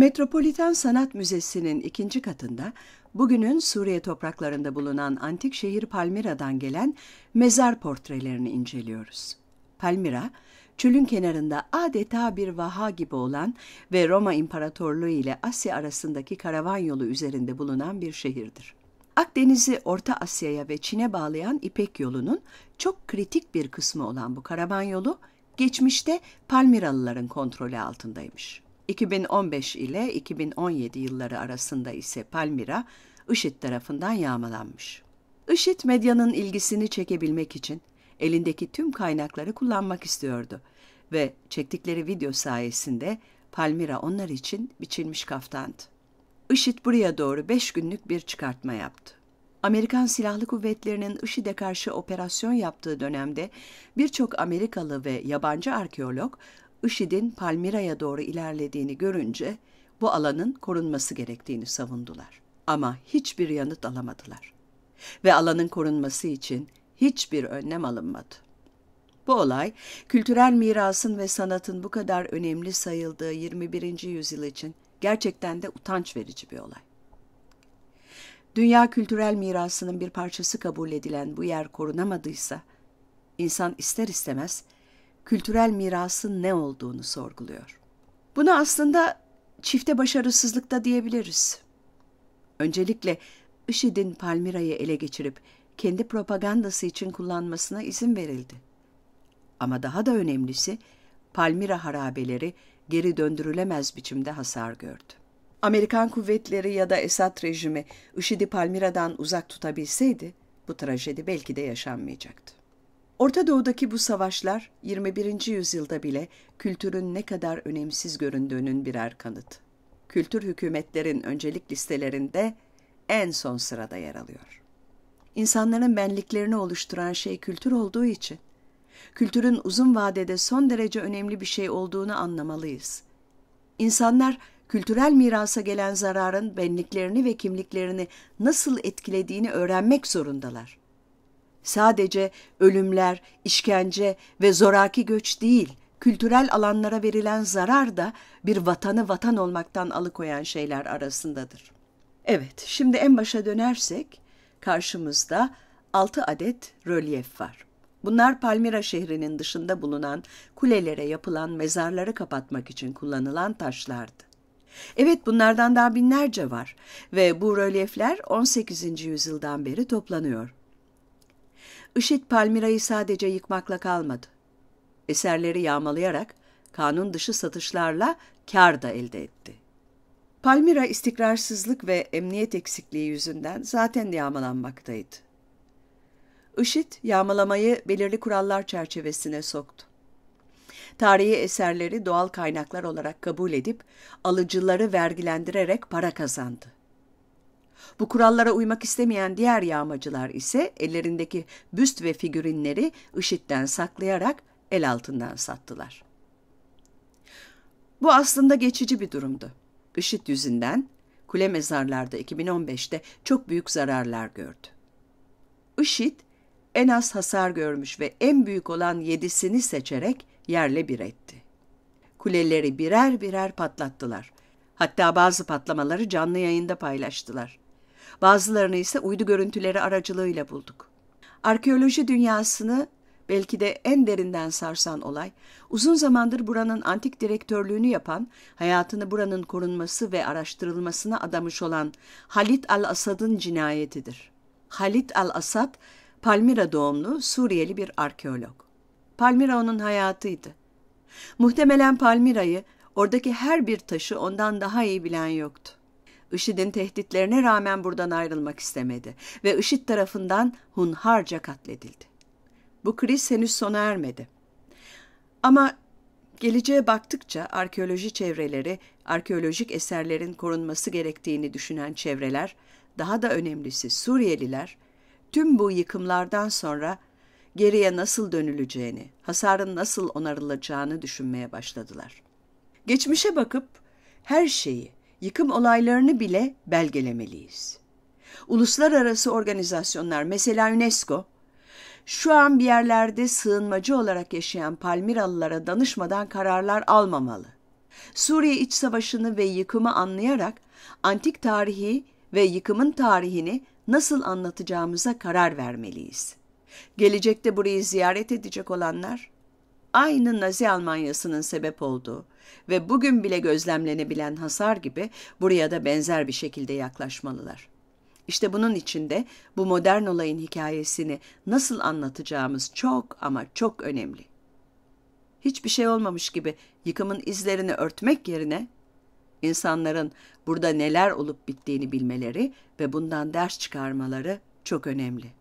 Metropolitan Sanat Müzesi'nin ikinci katında bugünün Suriye topraklarında bulunan antik şehir Palmira'dan gelen mezar portrelerini inceliyoruz. Palmira, çölün kenarında adeta bir vaha gibi olan ve Roma İmparatorluğu ile Asya arasındaki karavan yolu üzerinde bulunan bir şehirdir. Akdeniz'i Orta Asya'ya ve Çin'e bağlayan İpek yolunun çok kritik bir kısmı olan bu karavan yolu, geçmişte Palmiralıların kontrolü altındaymış. 2015 ile 2017 yılları arasında ise Palmira, IŞİD tarafından yağmalanmış. IŞİD medyanın ilgisini çekebilmek için elindeki tüm kaynakları kullanmak istiyordu ve çektikleri video sayesinde Palmira onlar için biçilmiş kaftandı. IŞİD buraya doğru 5 günlük bir çıkartma yaptı. Amerikan Silahlı Kuvvetleri'nin IŞİD'e karşı operasyon yaptığı dönemde birçok Amerikalı ve yabancı arkeolog IŞİD'in Palmira'ya doğru ilerlediğini görünce bu alanın korunması gerektiğini savundular. Ama hiçbir yanıt alamadılar. Ve alanın korunması için hiçbir önlem alınmadı. Bu olay, kültürel mirasın ve sanatın bu kadar önemli sayıldığı 21. yüzyıl için gerçekten de utanç verici bir olay. Dünya kültürel mirasının bir parçası kabul edilen bu yer korunamadıysa, insan ister istemez kültürel mirasın ne olduğunu sorguluyor. Bunu aslında çifte başarısızlıkta diyebiliriz. Öncelikle IŞİD'in Palmira'yı ele geçirip kendi propagandası için kullanmasına izin verildi. Ama daha da önemlisi Palmira harabeleri geri döndürülemez biçimde hasar gördü. Amerikan kuvvetleri ya da Esad rejimi IŞİD'i Palmira'dan uzak tutabilseydi bu trajedi belki de yaşanmayacaktı. Orta Doğu'daki bu savaşlar 21. yüzyılda bile kültürün ne kadar önemsiz göründüğünün birer kanıt. Kültür hükümetlerin öncelik listelerinde en son sırada yer alıyor. İnsanların benliklerini oluşturan şey kültür olduğu için kültürün uzun vadede son derece önemli bir şey olduğunu anlamalıyız. İnsanlar kültürel mirasa gelen zararın benliklerini ve kimliklerini nasıl etkilediğini öğrenmek zorundalar. Sadece ölümler, işkence ve zoraki göç değil, kültürel alanlara verilen zarar da bir vatanı vatan olmaktan alıkoyan şeyler arasındadır. Evet, şimdi en başa dönersek karşımızda 6 adet rölyef var. Bunlar Palmira şehrinin dışında bulunan kulelere yapılan mezarları kapatmak için kullanılan taşlardı. Evet bunlardan daha binlerce var ve bu rölyefler 18. yüzyıldan beri toplanıyor. IŞİD Palmira'yı sadece yıkmakla kalmadı. Eserleri yağmalayarak kanun dışı satışlarla kar da elde etti. Palmira istikrarsızlık ve emniyet eksikliği yüzünden zaten yağmalanmaktaydı. IŞİD yağmalamayı belirli kurallar çerçevesine soktu. Tarihi eserleri doğal kaynaklar olarak kabul edip alıcıları vergilendirerek para kazandı. Bu kurallara uymak istemeyen diğer yağmacılar ise ellerindeki büst ve figürinleri IŞİD'den saklayarak el altından sattılar. Bu aslında geçici bir durumdu. IŞİD yüzünden kule mezarlarda 2015'te çok büyük zararlar gördü. IŞİD en az hasar görmüş ve en büyük olan yedisini seçerek yerle bir etti. Kuleleri birer birer patlattılar. Hatta bazı patlamaları canlı yayında paylaştılar bazılarını ise uydu görüntüleri aracılığıyla bulduk. Arkeoloji dünyasını belki de en derinden sarsan olay, uzun zamandır buranın antik direktörlüğünü yapan, hayatını buranın korunması ve araştırılmasına adamış olan Halit al-Asad'ın cinayetidir. Halit al-Asad, Palmira doğumlu Suriyeli bir arkeolog. Palmira onun hayatıydı. Muhtemelen Palmira'yı, oradaki her bir taşı ondan daha iyi bilen yoktu. IŞİD'in tehditlerine rağmen buradan ayrılmak istemedi ve IŞİD tarafından hunharca katledildi. Bu kriz henüz sona ermedi. Ama geleceğe baktıkça arkeoloji çevreleri, arkeolojik eserlerin korunması gerektiğini düşünen çevreler, daha da önemlisi Suriyeliler, tüm bu yıkımlardan sonra geriye nasıl dönüleceğini, hasarın nasıl onarılacağını düşünmeye başladılar. Geçmişe bakıp her şeyi, yıkım olaylarını bile belgelemeliyiz. Uluslararası organizasyonlar mesela UNESCO şu an bir yerlerde sığınmacı olarak yaşayan Palmiralılara danışmadan kararlar almamalı. Suriye iç savaşını ve yıkımı anlayarak antik tarihi ve yıkımın tarihini nasıl anlatacağımıza karar vermeliyiz. Gelecekte burayı ziyaret edecek olanlar aynı Nazi Almanyası'nın sebep olduğu ve bugün bile gözlemlenebilen hasar gibi buraya da benzer bir şekilde yaklaşmalılar. İşte bunun içinde bu modern olayın hikayesini nasıl anlatacağımız çok ama çok önemli. Hiçbir şey olmamış gibi yıkımın izlerini örtmek yerine insanların burada neler olup bittiğini bilmeleri ve bundan ders çıkarmaları çok önemli.